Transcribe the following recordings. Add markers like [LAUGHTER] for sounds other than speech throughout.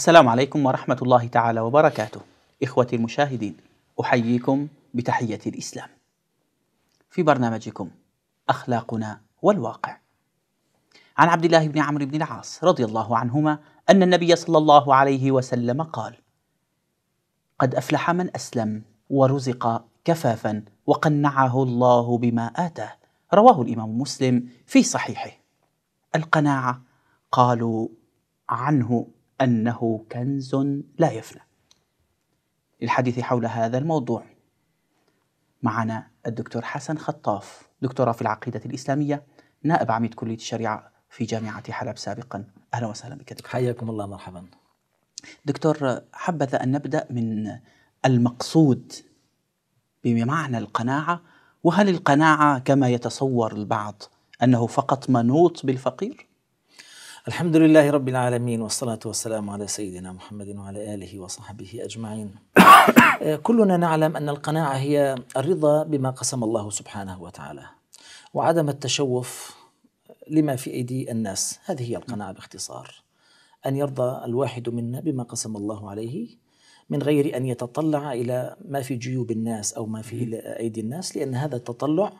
السلام عليكم ورحمة الله تعالى وبركاته إخوتي المشاهدين أحييكم بتحية الإسلام في برنامجكم أخلاقنا والواقع عن عبد الله بن عمرو بن العاص رضي الله عنهما أن النبي صلى الله عليه وسلم قال قد أفلح من أسلم ورزق كفافا وقنعه الله بما آتاه رواه الإمام مسلم في صحيحه القناعة قالوا عنه أنه كنز لا يفنى للحديث حول هذا الموضوع معنا الدكتور حسن خطاف دكتوراه في العقيدة الإسلامية نائب عميد كلية الشريعة في جامعة حلب سابقا أهلا وسهلا بك دكتور حياكم الله مرحبا دكتور حبذا أن نبدأ من المقصود بمعنى القناعة وهل القناعة كما يتصور البعض أنه فقط منوط بالفقير؟ الحمد لله رب العالمين والصلاة والسلام على سيدنا محمد وعلى آله وصحبه أجمعين آه، كلنا نعلم أن القناعة هي الرضا بما قسم الله سبحانه وتعالى وعدم التشوف لما في أيدي الناس هذه هي القناعة باختصار أن يرضى الواحد منا بما قسم الله عليه من غير أن يتطلع إلى ما في جيوب الناس أو ما في أيدي الناس لأن هذا التطلع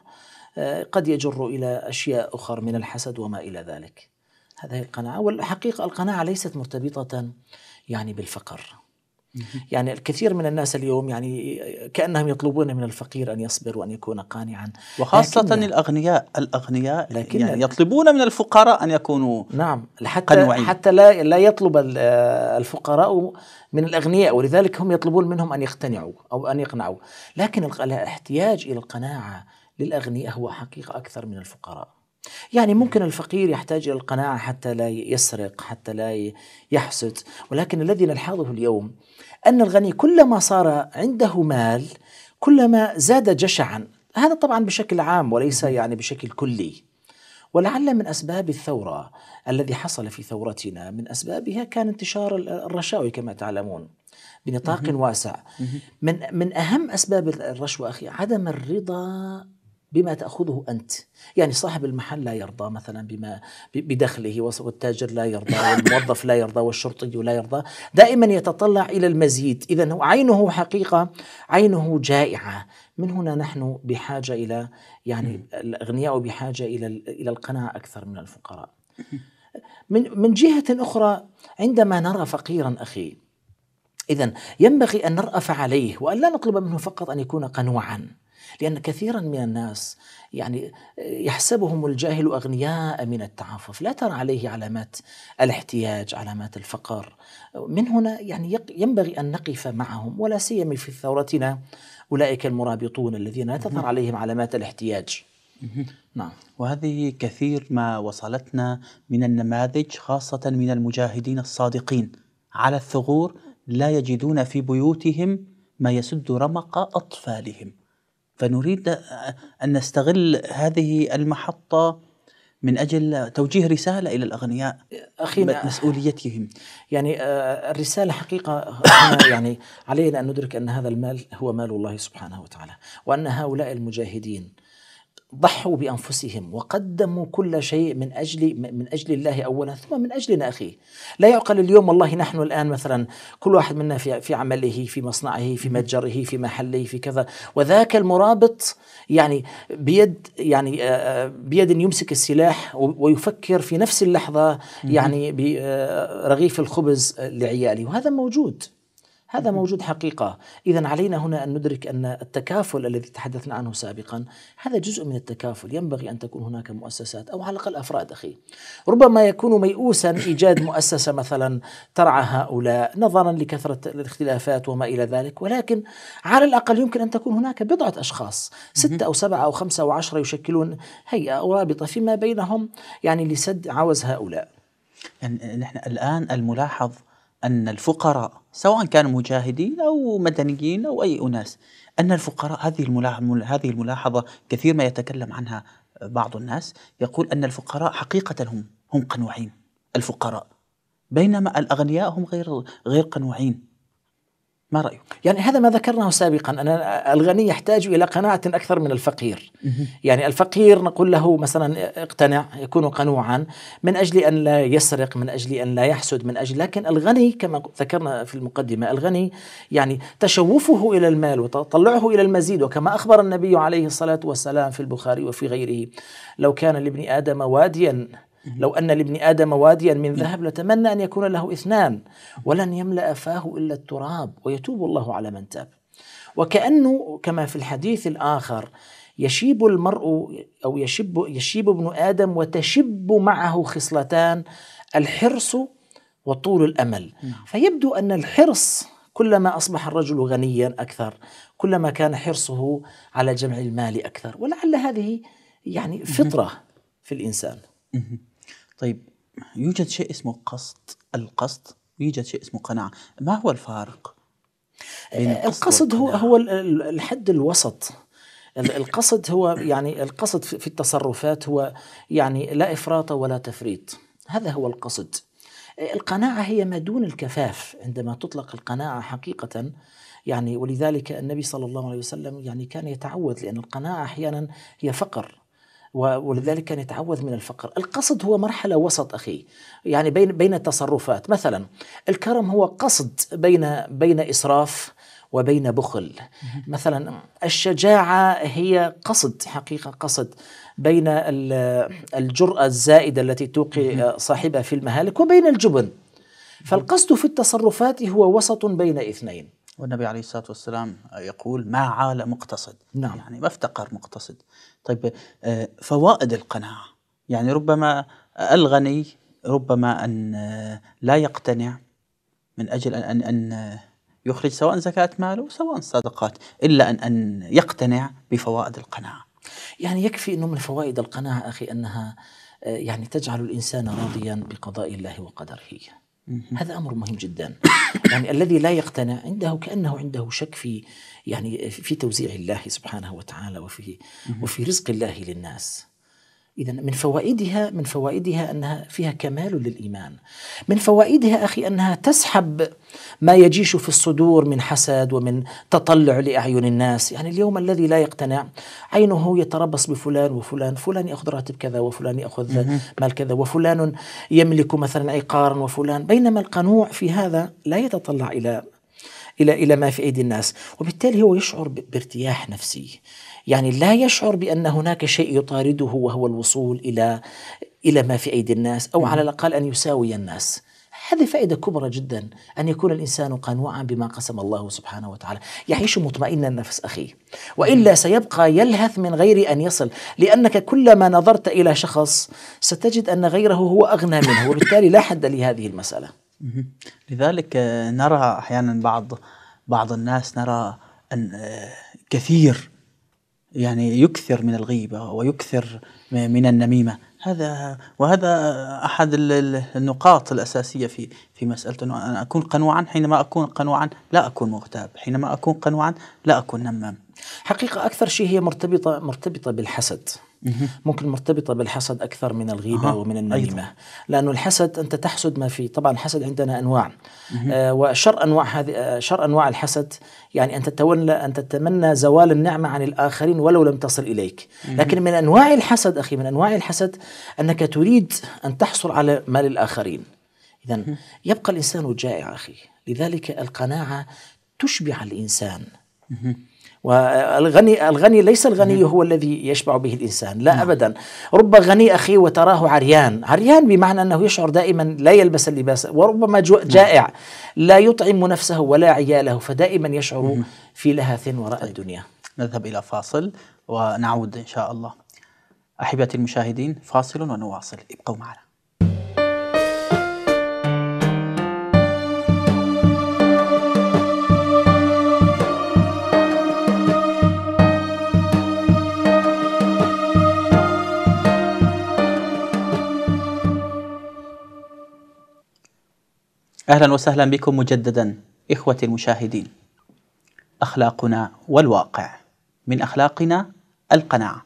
آه، قد يجر إلى أشياء أخرى من الحسد وما إلى ذلك هذه القناعة والحقيقة القناعة ليست مرتبطة يعني بالفقر يعني الكثير من الناس اليوم يعني كأنهم يطلبون من الفقير أن يصبر وأن يكون قانعا وخاصة لكن الأغنياء الأغنياء لكن يعني يطلبون من الفقراء أن يكونوا نعم حتى قنوعين. حتى لا لا يطلب الفقراء من الأغنياء ولذلك هم يطلبون منهم أن يقتنعوا أو أن يقنعوا لكن الاحتياج إلى القناعة للأغنياء هو حقيقة أكثر من الفقراء يعني ممكن الفقير يحتاج إلى القناعة حتى لا يسرق حتى لا يحسد ولكن الذي نلحظه اليوم أن الغني كلما صار عنده مال كلما زاد جشعا هذا طبعا بشكل عام وليس يعني بشكل كلي ولعل من اسباب الثوره الذي حصل في ثورتنا من اسبابها كان انتشار الرشاوي كما تعلمون بنطاق واسع من من اهم اسباب الرشوه اخي عدم الرضا بما تأخذه أنت يعني صاحب المحل لا يرضى مثلا بما بدخله والتاجر لا يرضى [LAUGHS] والموظف لا يرضى والشرطي لا يرضى دائما يتطلع إلى المزيد إذا عينه حقيقة عينه جائعة من هنا نحن بحاجة إلى يعني الأغنياء بحاجة إلى إلى القناعة أكثر من الفقراء من من جهة أخرى عندما نرى فقيرا أخي إذا ينبغي أن نرأف عليه وأن لا نطلب منه فقط أن يكون قنوعا لأن كثيرا من الناس يعني يحسبهم الجاهل أغنياء من التعفف لا ترى عليه علامات الاحتياج علامات الفقر من هنا يعني ينبغي أن نقف معهم ولا سيما في ثورتنا أولئك المرابطون الذين لا تظهر عليهم علامات الاحتياج نعم وهذه كثير ما وصلتنا من النماذج خاصة من المجاهدين الصادقين على الثغور لا يجدون في بيوتهم ما يسد رمق أطفالهم فنريد أن نستغل هذه المحطة من أجل توجيه رسالة إلى الأغنياء أخينا مسؤوليتهم يعني آه، الرسالة حقيقة [COUGHS] يعني علينا أن ندرك أن هذا المال هو مال الله سبحانه وتعالى وأن هؤلاء المجاهدين ضحوا بانفسهم وقدموا كل شيء من اجل من اجل الله اولا ثم من اجلنا اخي لا يعقل اليوم والله نحن الان مثلا كل واحد منا في في عمله في مصنعه في متجره في محله في كذا وذاك المرابط يعني بيد يعني آه، آه، بيد يمسك السلاح ويفكر في نفس اللحظه يعني برغيف آه، الخبز لعياله وهذا موجود هذا موجود حقيقة إذا علينا هنا أن ندرك أن التكافل الذي تحدثنا عنه سابقا هذا جزء من التكافل ينبغي أن تكون هناك مؤسسات أو على الأقل أفراد أخي ربما يكون ميؤوسا إيجاد مؤسسة مثلا ترعى هؤلاء نظرا لكثرة الاختلافات وما إلى ذلك ولكن على الأقل يمكن أن تكون هناك بضعة أشخاص ستة أو سبعة أو خمسة أو عشرة يشكلون هيئة أو رابطة فيما بينهم يعني لسد عوز هؤلاء يعني نحن الآن الملاحظ أن الفقراء سواء كانوا مجاهدين او مدنيين او اي اناس ان الفقراء هذه الملاحظه هذه الملاحظه كثير ما يتكلم عنها بعض الناس يقول ان الفقراء حقيقه هم هم قنوعين الفقراء بينما الاغنياء هم غير غير قنوعين ما رأيك؟ يعني هذا ما ذكرناه سابقا أن الغني يحتاج إلى قناعة أكثر من الفقير يعني الفقير نقول له مثلا اقتنع يكون قنوعا من أجل أن لا يسرق من أجل أن لا يحسد من أجل لكن الغني كما ذكرنا في المقدمة الغني يعني تشوفه إلى المال وتطلعه إلى المزيد وكما أخبر النبي عليه الصلاة والسلام في البخاري وفي غيره لو كان لابن آدم واديا لو أن لابن آدم واديا من نعم. ذهب لتمنى أن يكون له اثنان ولن يملأ فاه إلا التراب ويتوب الله على من تاب وكأنه كما في الحديث الآخر يشيب المرء أو يشب, يشيب ابن آدم وتشب معه خصلتان الحرص وطول الأمل نعم. فيبدو أن الحرص كلما أصبح الرجل غنيا أكثر كلما كان حرصه على جمع المال أكثر ولعل هذه يعني فطرة في الإنسان طيب يوجد شيء اسمه قصد القصد يوجد شيء اسمه قناعة ما هو الفارق بين آه، القصد هو هو الحد الوسط القصد هو يعني القصد في التصرفات هو يعني لا إفراط ولا تفريط هذا هو القصد آه، القناعة هي ما دون الكفاف عندما تطلق القناعة حقيقة يعني ولذلك النبي صلى الله عليه وسلم يعني كان يتعوذ لأن القناعة أحيانا هي فقر ولذلك كان يتعوذ من الفقر القصد هو مرحلة وسط أخي يعني بين, بين التصرفات مثلا الكرم هو قصد بين, بين إسراف وبين بخل مثلا الشجاعة هي قصد حقيقة قصد بين الجرأة الزائدة التي توقي صاحبها في المهالك وبين الجبن فالقصد في التصرفات هو وسط بين اثنين والنبي عليه الصلاة والسلام يقول ما عال مقتصد نعم. يعني ما افتقر مقتصد طيب آه، فوائد القناعة يعني ربما الغني ربما أن آه، لا يقتنع من أجل أن, أن آه، يخرج سواء زكاة ماله سواء صدقات إلا أن, أن يقتنع بفوائد القناعة يعني يكفي أنه من فوائد القناعة أخي أنها يعني تجعل الإنسان راضيا بقضاء الله وقدره هذا امر مهم جدا يعني الذي لا يقتنع عنده كانه عنده شك في يعني في توزيع الله سبحانه وتعالى وفي وفي رزق الله للناس إذا من فوائدها من فوائدها أنها فيها كمال للإيمان من فوائدها أخي أنها تسحب ما يجيش في الصدور من حسد ومن تطلع لأعين الناس يعني اليوم الذي لا يقتنع عينه يتربص بفلان وفلان فلان يأخذ راتب كذا وفلان يأخذ مال كذا وفلان يملك مثلا عقارا وفلان بينما القنوع في هذا لا يتطلع إلى إلى إلى ما في أيدي الناس وبالتالي هو يشعر بارتياح نفسي يعني لا يشعر بأن هناك شيء يطارده وهو الوصول إلى إلى ما في أيدي الناس أو نعم. على الأقل أن يساوي الناس هذه فائدة كبرى جدا أن يكون الإنسان قنوعا بما قسم الله سبحانه وتعالى يعيش مطمئن النفس أخي وإلا سيبقى يلهث من غير أن يصل لأنك كلما نظرت إلى شخص ستجد أن غيره هو أغنى منه وبالتالي لا حد لهذه المسألة لذلك نرى أحيانا بعض بعض الناس نرى أن آه، كثير يعني يكثر من الغيبة ويكثر من النميمة هذا وهذا أحد النقاط الأساسية في في مسألة أن أكون قنوعا حينما أكون قنوعا لا أكون مغتاب حينما أكون قنوعا لا أكون نمام حقيقة أكثر شيء هي مرتبطة مرتبطة بالحسد ممكن مرتبطة بالحسد أكثر من الغيبة ومن النميمة لأنه الحسد أنت تحسد ما فيه طبعا الحسد عندنا أنواع آه وشر أنواع هذه آه، شر أنواع الحسد يعني أن تتولى أن تتمنى زوال النعمة عن الآخرين ولو لم تصل إليك لكن من أنواع الحسد أخي من أنواع الحسد أنك تريد أن تحصل على مال الآخرين إذا يبقى الإنسان جائع أخي لذلك القناعة تشبع الإنسان والغني الغني ليس الغني نعم. هو الذي يشبع به الانسان لا نعم. ابدا رب غني اخي وتراه عريان عريان بمعنى انه يشعر دائما لا يلبس اللباس وربما نعم. جائع لا يطعم نفسه ولا عياله فدائما يشعر في لهث وراء طيب. الدنيا نذهب الى فاصل ونعود ان شاء الله احبتي المشاهدين فاصل ونواصل ابقوا معنا أهلا وسهلا بكم مجددا إخوتي المشاهدين أخلاقنا والواقع من أخلاقنا القناعة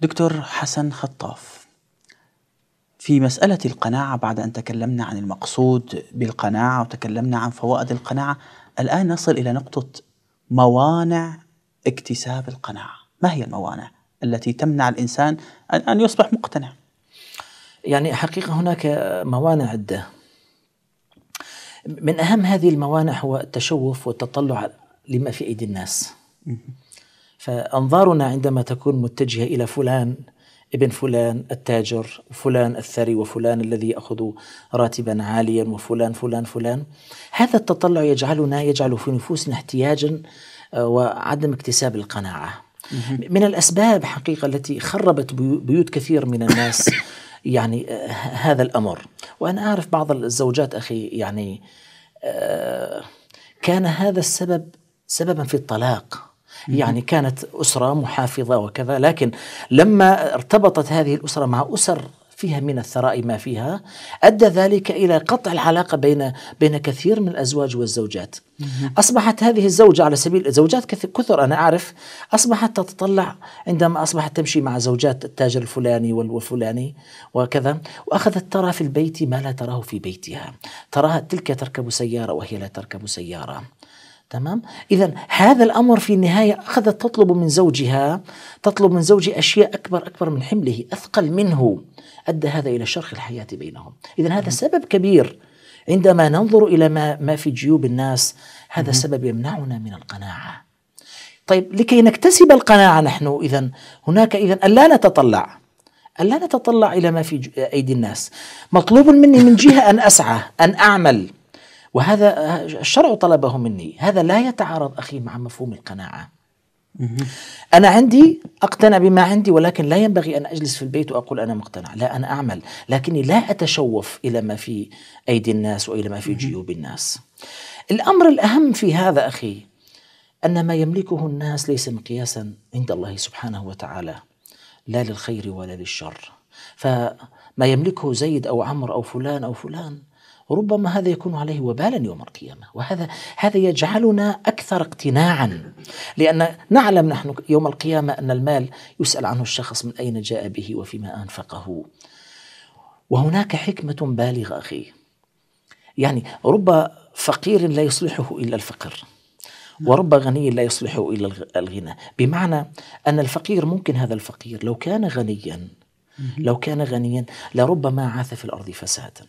دكتور حسن خطاف في مسألة القناعة بعد أن تكلمنا عن المقصود بالقناعة وتكلمنا عن فوائد القناعة الآن نصل إلى نقطة موانع اكتساب القناعة ما هي الموانع التي تمنع الإنسان أن يصبح مقتنع؟ يعني حقيقة هناك موانع عدة من أهم هذه الموانع هو التشوف والتطلع لما في أيدي الناس فأنظارنا عندما تكون متجهة إلى فلان ابن فلان التاجر فلان الثري وفلان الذي يأخذ راتبا عاليا وفلان فلان فلان هذا التطلع يجعلنا يجعل في نفوسنا احتياجا آه، وعدم اكتساب القناعة من الأسباب حقيقة التي خربت بيوت كثير من الناس [LAUGHS] يعني آه، هذا الأمر وأنا أعرف بعض الزوجات أخي يعني آه، كان هذا السبب سببا في الطلاق يعني كانت أسرة محافظة وكذا لكن لما ارتبطت هذه الأسرة مع أسر فيها من الثراء ما فيها أدى ذلك إلى قطع العلاقة بين بين كثير من الأزواج والزوجات أصبحت هذه الزوجة على سبيل زوجات كثر أنا أعرف أصبحت تتطلع عندما أصبحت تمشي مع زوجات التاجر الفلاني والفلاني وكذا وأخذت ترى في البيت ما لا تراه في بيتها تراها تلك تركب سيارة وهي لا تركب سيارة تمام اذا هذا الامر في النهايه اخذت تطلب من زوجها تطلب من زوجي اشياء اكبر اكبر من حمله اثقل منه ادى هذا الى شرخ الحياه بينهم اذا هذا سبب كبير عندما ننظر الى ما ما في جيوب الناس هذا سبب يمنعنا من القناعه طيب لكي نكتسب القناعه نحن اذا هناك اذا الا نتطلع ألا نتطلع إلى ما في أيدي الناس مطلوب مني من جهة أن أسعى أن أعمل وهذا الشرع طلبه مني هذا لا يتعارض أخي مع مفهوم القناعة أنا عندي أقتنع بما عندي ولكن لا ينبغي أن أجلس في البيت وأقول أنا مقتنع لا أنا أعمل لكني لا أتشوف إلى ما في أيدي الناس وإلى ما في جيوب الناس الأمر الأهم في هذا أخي أن ما يملكه الناس ليس مقياسا عند الله سبحانه وتعالى لا للخير ولا للشر فما يملكه زيد أو عمرو أو فلان أو فلان ربما هذا يكون عليه وبالا يوم القيامة وهذا هذا يجعلنا أكثر اقتناعا لأن نعلم نحن يوم القيامة أن المال يسأل عنه الشخص من أين جاء به وفيما أنفقه وهناك حكمة بالغة أخي يعني رب فقير لا يصلحه إلا الفقر ورب غني لا يصلحه إلا الغنى بمعنى أن الفقير ممكن هذا الفقير لو كان غنيا لو كان غنيا لربما عاث في الأرض فسادا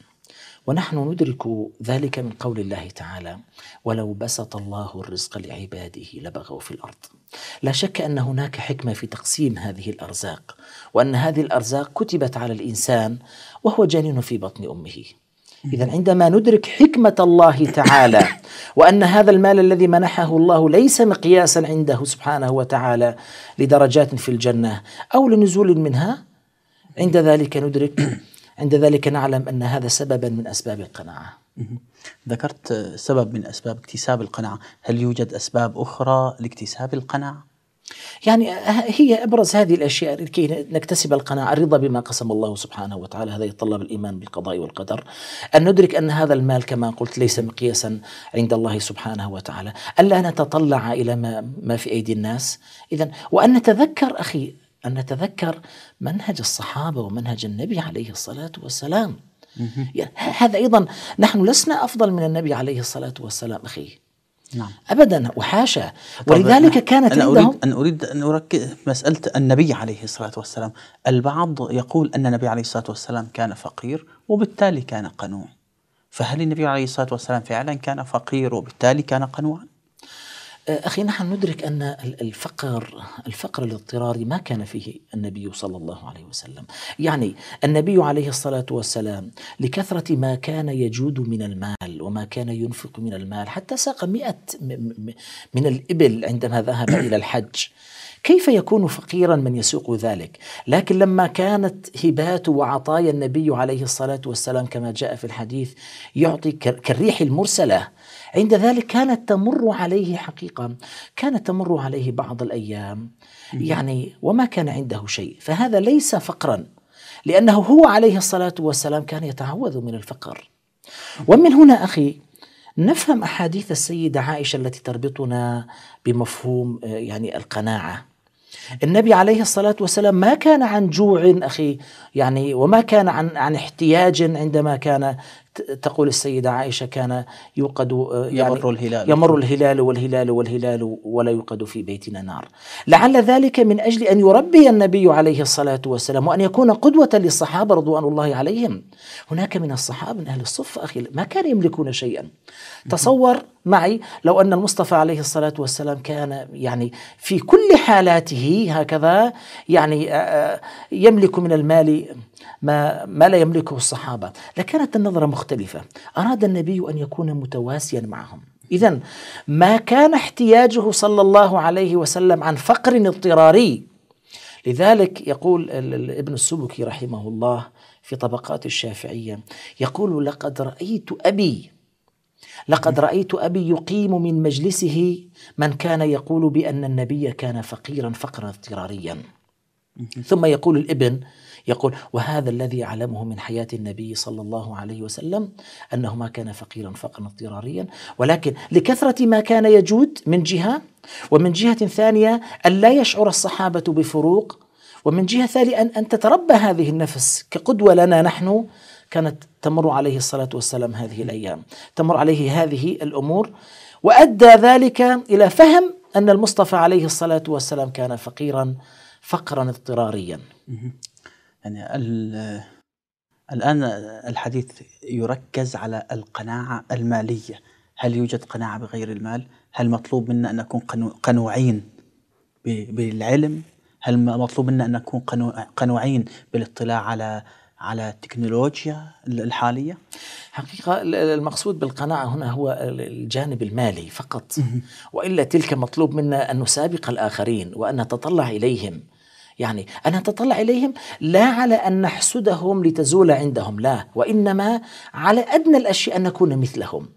ونحن ندرك ذلك من قول الله تعالى ولو بسط الله الرزق لعباده لبغوا في الارض لا شك ان هناك حكمه في تقسيم هذه الارزاق وان هذه الارزاق كتبت على الانسان وهو جنين في بطن امه إذا عندما ندرك حكمة الله تعالى وأن هذا المال الذي منحه الله ليس مقياسا عنده سبحانه وتعالى لدرجات في الجنة أو لنزول منها عند ذلك ندرك عند ذلك نعلم أن هذا سببا من أسباب القناعة ذكرت سبب من أسباب اكتساب القناعة هل يوجد أسباب أخرى لاكتساب القناعة؟ يعني هي ابرز هذه الاشياء لكي نكتسب القناعه، الرضا بما قسم الله سبحانه وتعالى، هذا يتطلب الايمان بالقضاء والقدر، ان ندرك ان هذا المال كما قلت ليس مقياسا عند الله سبحانه وتعالى، الا نتطلع الى ما ما في ايدي الناس، اذا وان نتذكر اخي أن نتذكر منهج الصحابة ومنهج النبي عليه الصلاة والسلام يعني هذا أيضا نحن لسنا أفضل من النبي عليه الصلاة والسلام أخي نعم. ابدا وحاشا ولذلك كانت أنا عندهم اريد ان اريد ان اركز مساله النبي عليه الصلاه والسلام، البعض يقول ان النبي عليه الصلاه والسلام كان فقير وبالتالي كان قنوع. فهل النبي عليه الصلاه والسلام فعلا كان فقير وبالتالي كان قنوعا؟ آه، أخي نحن ندرك أن الفقر الفقر الاضطراري ما كان فيه النبي صلى الله عليه وسلم يعني النبي عليه الصلاة والسلام لكثرة ما كان يجود من المال وما كان ينفق من المال حتى ساق مئة من الإبل عندما ذهب إلى الحج كيف يكون فقيرا من يسوق ذلك لكن لما كانت هبات وعطايا النبي عليه الصلاة والسلام كما جاء في الحديث يعطي كالريح المرسلة عند ذلك كانت تمر عليه حقيقة كانت تمر عليه بعض الأيام يعني وما كان عنده شيء فهذا ليس فقرا لأنه هو عليه الصلاة والسلام كان يتعوذ من الفقر ومن هنا أخي نفهم أحاديث السيدة عائشة التي تربطنا بمفهوم آه، يعني القناعة النبي عليه الصلاة والسلام ما كان عن جوع أخي يعني وما كان عن, عن احتياج عندما كان تقول السيدة عائشة كان يوقد آه، يعني يمر الهلال يمر الهلال والهلال والهلال ولا يوقد في بيتنا نار لعل ذلك من أجل أن يربي النبي عليه الصلاة والسلام وأن يكون قدوة للصحابة رضوان الله عليهم هناك من الصحابة من أهل الصف أخي ما كان يملكون شيئا تصور معي لو أن المصطفى عليه الصلاة والسلام كان يعني في كل حالاته هكذا يعني آه، آه، يملك من المال ما, ما لا يملكه الصحابة لكانت النظرة مختلفة أراد النبي أن يكون متواسيا معهم إذا ما كان احتياجه صلى الله عليه وسلم عن فقر اضطراري لذلك يقول ابن السبكي رحمه الله في طبقات الشافعية يقول لقد رأيت أبي لقد رأيت أبي يقيم من مجلسه من كان يقول بأن النبي كان فقيرا فقرا اضطراريا ثم يقول الابن يقول وهذا الذي أعلمه من حياة النبي صلى الله عليه وسلم أنه ما كان فقيرا فقرا اضطراريا ولكن لكثرة ما كان يجود من جهة ومن جهة ثانية أن لا يشعر الصحابة بفروق ومن جهة ثانية أن, أن تتربى هذه النفس كقدوة لنا نحن كانت تمر عليه الصلاة والسلام هذه الأيام تمر عليه هذه الأمور وأدى ذلك إلى فهم أن المصطفى عليه الصلاة والسلام كان فقيرا فقرا اضطراريا يعني الآن الحديث يركز على القناعة المالية هل يوجد قناعة بغير المال؟ هل مطلوب منا أن نكون قنوعين بالعلم؟ هل مطلوب منا أن نكون قنوعين بالاطلاع على على التكنولوجيا الحالية؟ حقيقة المقصود بالقناعة هنا هو الجانب المالي فقط وإلا تلك مطلوب منا أن نسابق الآخرين وأن نتطلع إليهم يعني أنا أتطلع إليهم لا على أن نحسدهم لتزول عندهم لا وإنما على أدنى الأشياء أن نكون مثلهم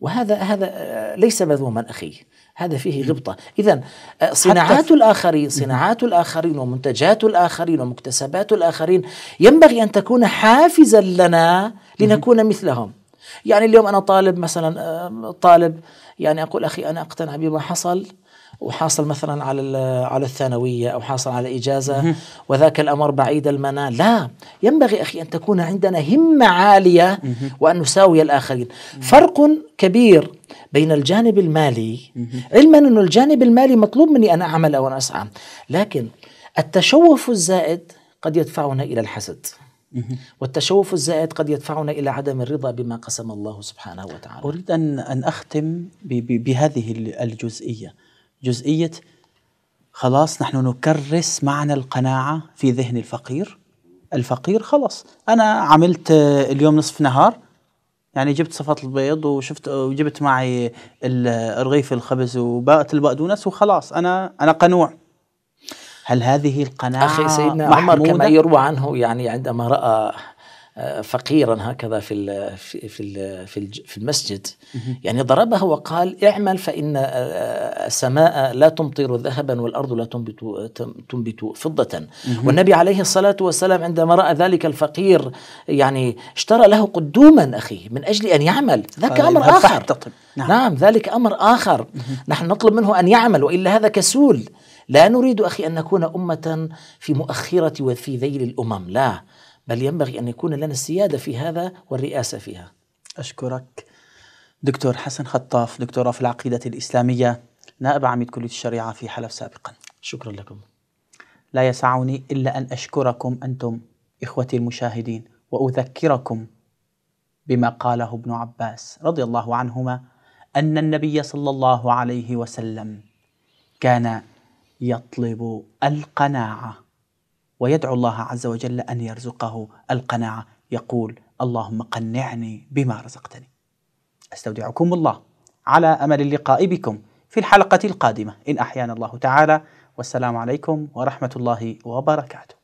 وهذا هذا آه، ليس مذموما أخي هذا فيه غبطة إذا آه، صناعات الآخرين صناعات الآخرين ومنتجات الآخرين ومكتسبات الآخرين ينبغي أن تكون حافزا لنا لنكون مثلهم يعني اليوم أنا طالب مثلا آه، طالب يعني أقول أخي أنا أقتنع بما حصل وحاصل مثلا على على الثانويه او حاصل على اجازه وذاك الامر بعيد المنال لا ينبغي اخي ان تكون عندنا همه عاليه وان نساوي الاخرين فرق كبير بين الجانب المالي علما انه الجانب المالي مطلوب مني ان اعمل او ان اسعى لكن التشوف الزائد قد يدفعنا الى الحسد والتشوف الزائد قد يدفعنا الى عدم الرضا بما قسم الله سبحانه وتعالى. اريد ان ان اختم بهذه الجزئيه. جزئيه خلاص نحن نكرس معنى القناعه في ذهن الفقير الفقير خلاص انا عملت اليوم نصف نهار يعني جبت صفات البيض وشفت وجبت معي الرغيف الخبز وباقه البقدونس وخلاص انا انا قنوع هل هذه القناعه اخي سيدنا عمر كما يروى عنه يعني عندما راى فقيرا هكذا في ال في في المسجد يعني ضربه وقال اعمل فان آه، آه، السماء لا تمطر ذهبا والارض لا تنبت تنبت فضه والنبي عليه الصلاه والسلام عندما راى ذلك الفقير يعني اشترى له قدوما اخي من اجل ان يعمل ذاك امر اخر طيب. نعم. نعم ذلك امر اخر نحن نطلب منه ان يعمل والا هذا كسول لا نريد اخي ان نكون امه في مؤخره وفي ذيل الامم لا بل ينبغي أن يكون لنا السيادة في هذا والرئاسة فيها أشكرك دكتور حسن خطاف دكتوراه في العقيدة الإسلامية نائب عميد كلية الشريعة في حلب سابقا شكرا لكم لا يسعني إلا أن أشكركم أنتم إخوتي المشاهدين وأذكركم بما قاله ابن عباس رضي الله عنهما أن النبي صلى الله عليه وسلم كان يطلب القناعة ويدعو الله عز وجل ان يرزقه القناعه يقول اللهم قنعني بما رزقتني. استودعكم الله على امل اللقاء بكم في الحلقه القادمه ان احيانا الله تعالى والسلام عليكم ورحمه الله وبركاته.